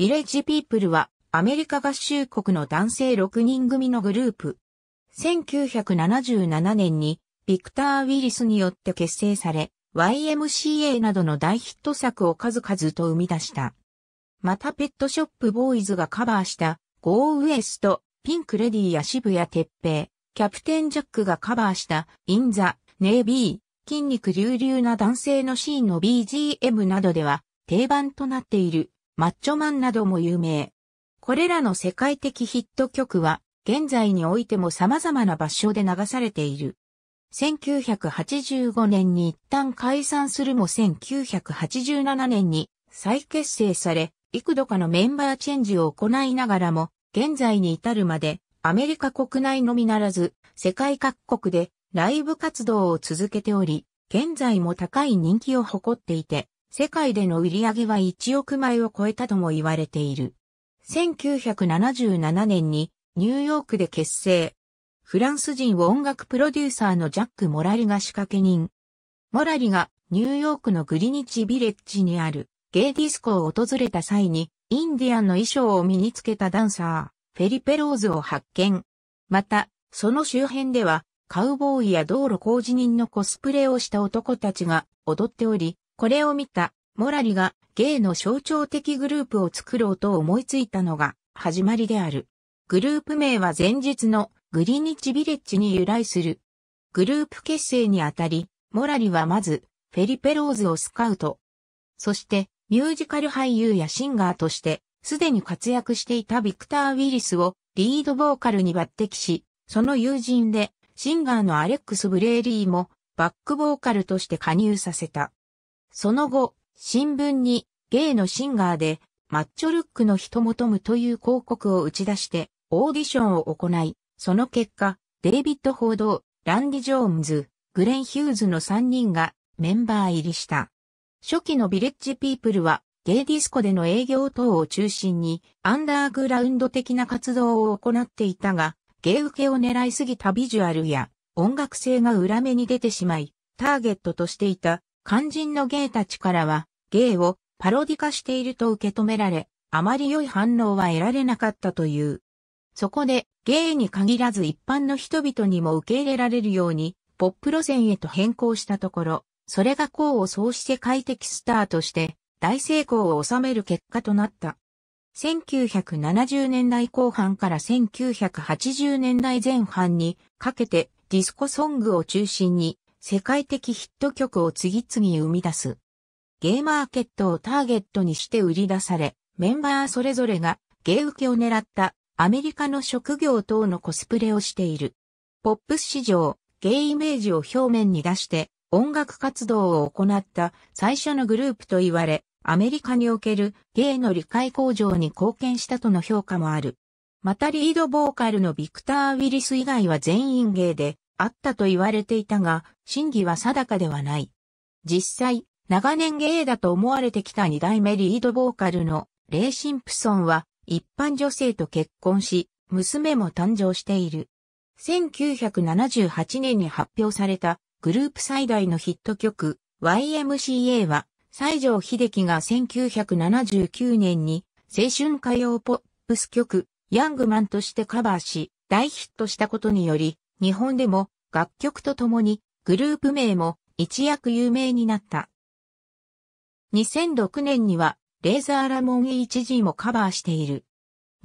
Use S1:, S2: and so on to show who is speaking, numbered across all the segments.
S1: ビレッジピープルはアメリカ合衆国の男性6人組のグループ。1977年にビクター・ウィリスによって結成され、YMCA などの大ヒット作を数々と生み出した。またペットショップボーイズがカバーした、ゴーウエスト、ピンクレディーや渋谷鉄平、キャプテンジャックがカバーした、インザ、ネイビー、筋肉隆々な男性のシーンの BGM などでは定番となっている。マッチョマンなども有名。これらの世界的ヒット曲は、現在においても様々な場所で流されている。1985年に一旦解散するも1987年に再結成され、幾度かのメンバーチェンジを行いながらも、現在に至るまで、アメリカ国内のみならず、世界各国でライブ活動を続けており、現在も高い人気を誇っていて、世界での売り上げは1億枚を超えたとも言われている。1977年にニューヨークで結成。フランス人を音楽プロデューサーのジャック・モラリが仕掛け人。モラリがニューヨークのグリニッチビレッジにあるゲイディスコを訪れた際にインディアンの衣装を身につけたダンサー、フェリペローズを発見。また、その周辺ではカウボーイや道路工事人のコスプレをした男たちが踊っており、これを見た、モラリがゲイの象徴的グループを作ろうと思いついたのが始まりである。グループ名は前日のグリニッチビレッジに由来する。グループ結成にあたり、モラリはまず、フェリペローズをスカウト。そして、ミュージカル俳優やシンガーとして、すでに活躍していたビクター・ウィリスをリードボーカルに抜擢し、その友人でシンガーのアレックス・ブレーリーもバックボーカルとして加入させた。その後、新聞にゲイのシンガーでマッチョルックの人もむという広告を打ち出してオーディションを行い、その結果、デイビッド・報道、ランディ・ジョーンズ、グレン・ヒューズの3人がメンバー入りした。初期のビレッジ・ピープルはゲイディスコでの営業等を中心にアンダーグラウンド的な活動を行っていたが、ゲイ受けを狙いすぎたビジュアルや音楽性が裏目に出てしまい、ターゲットとしていた肝心の芸たちからは、芸をパロディ化していると受け止められ、あまり良い反応は得られなかったという。そこで、芸に限らず一般の人々にも受け入れられるように、ポップ路線へと変更したところ、それが功を奏して快適スターとして、大成功を収める結果となった。1970年代後半から1980年代前半にかけてディスコソングを中心に世界的ヒット曲を次々生み出す。ゲイマーケットをターゲットにして売り出され、メンバーそれぞれがゲイ受けを狙ったアメリカの職業等のコスプレをしている。ポップス史上、ゲイイメージを表面に出して音楽活動を行った最初のグループと言われ、アメリカにおけるゲイの理解向上に貢献したとの評価もある。またリードボーカルのビクター・ウィリス以外は全員ゲイで、あったと言われていたが、真偽は定かではない。実際、長年ゲイだと思われてきた二代目リードボーカルのレイ・シンプソンは一般女性と結婚し、娘も誕生している。1978年に発表されたグループ最大のヒット曲 YMCA は西城秀樹が1979年に青春歌謡ポップス曲ヤングマンとしてカバーし大ヒットしたことにより日本でも楽曲とともにグループ名も一躍有名になった。2006年にはレーザーラモン h g もカバーしている。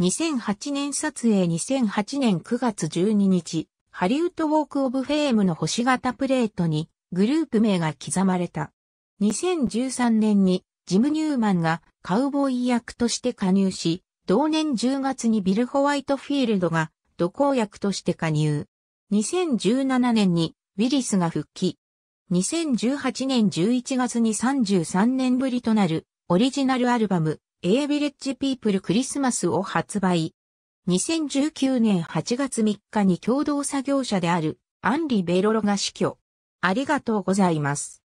S1: 2008年撮影2008年9月12日、ハリウッドウォークオブフェームの星型プレートにグループ名が刻まれた。2013年にジム・ニューマンがカウボーイ役として加入し、同年10月にビル・ホワイトフィールドが土工役として加入。2017年にウィリスが復帰。2018年11月に33年ぶりとなるオリジナルアルバム A Village People Christmas を発売。2019年8月3日に共同作業者であるアンリ・ベロロが死去。ありがとうございます。